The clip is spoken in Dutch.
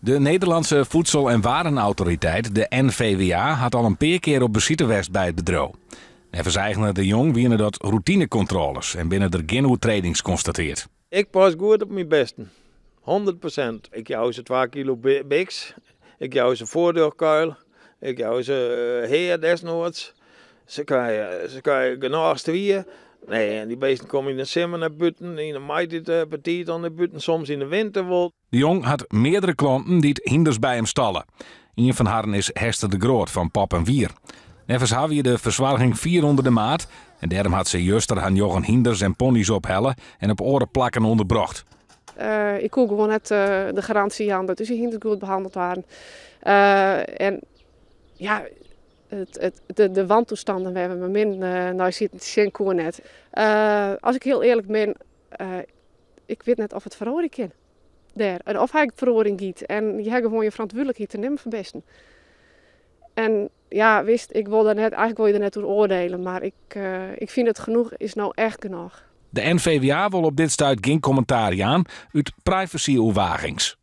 De Nederlandse Voedsel- en Warenautoriteit, de NVWA, had al een paar keer op bezitten bij het bedrog. En verzeigen de jong wienen dat routinecontroles en binnen de geen tradings constateert. Ik pas goed op mijn besten. 100%. Ik jou ze 2 kilo biks. Ik jou ze voordeurkuil. Ik jou ze eh, heer desnoods. Ze krijgen, ze krijgen Nee, en die beesten komen in de zomer naar buiten, in de mei dit uh, petit aan de buiten, soms in de winter wel. De jong had meerdere klanten die het hinders bij hem stallen. Een van haar is Hester de Groot van Pap en Wier. Nevens had je de vier 400 de maat en daarom had ze juster aan Jochen hinders en ponies ophellen en op oren plakken onderbracht. Eh, ik kon gewoon net eh, de garantie aan dat ze hinders goed behandeld waren. Eh, en ja, het, het, de, de wantoestanden we hebben, maar min, nou nou ziet het geen net. Eh, als ik heel eerlijk ben, eh, ik weet net of het verorie kan. Daar. En of hij verorie giet. En je hebt gewoon je verantwoordelijkheid te nemen besten En ja, wist, ik wilde net, eigenlijk wil je er net door oordelen, maar ik, eh, ik vind het genoeg is nou echt genoeg. De NVWA wil op dit stuit geen commentaar aan uit privacy-oewagings.